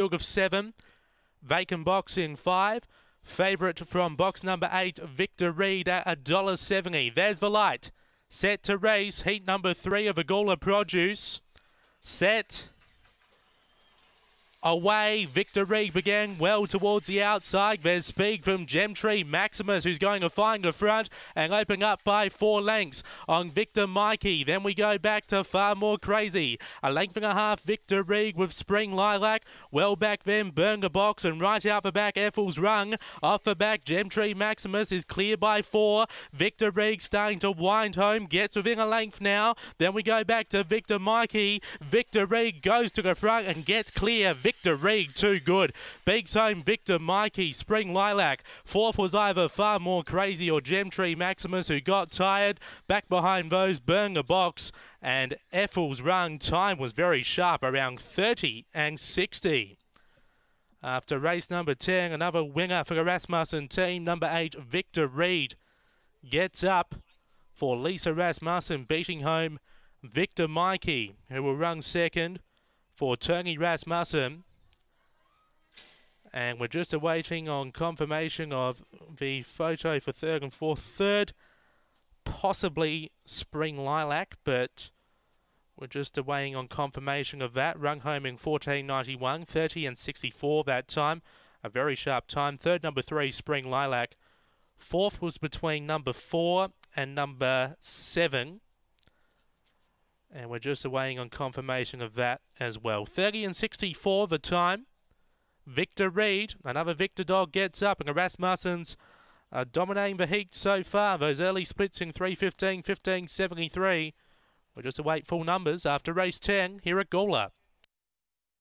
Field of seven, vacant boxing five. Favorite from box number eight, Victor Reed at $1.70. There's the light. Set to race, heat number three of Agola Produce. Set away. Victory began well towards the outside. There's speed from Gemtree Maximus, who's going to find the front and open up by four lengths on Victor Mikey. Then we go back to Far More Crazy. A length and a half Victory with Spring Lilac. Well back then, Burn the Box and right out the back, Ethel's Rung. Off the back, Gemtree Maximus is clear by four. Victor Reig starting to wind home, gets within a length now. Then we go back to Victor Mikey. Victor Reig goes to the front and gets clear. Victor Reed, too good. Big time Victor Mikey, Spring Lilac. Fourth was either Far More Crazy or Gem Tree Maximus, who got tired. Back behind those, Burn the Box. And Effel's run time was very sharp, around 30 and 60. After race number 10, another winger for the Rasmussen team, number 8, Victor Reed, gets up for Lisa Rasmussen, beating home Victor Mikey, who will run second for Tony Rasmussen and we're just awaiting on confirmation of the photo for third and fourth. Third, possibly Spring Lilac, but we're just awaiting on confirmation of that. Rung home in 14.91, 30 and 64 that time. A very sharp time. Third, number three, Spring Lilac. Fourth was between number four and number seven. And we're just awaiting on confirmation of that as well. 30 and 64 the time. Victor Reed, another Victor dog gets up, and Erasmussen's uh, dominating the heat so far. Those early splits in 3.15, 15.73. We'll just await full numbers after race 10 here at Gawler.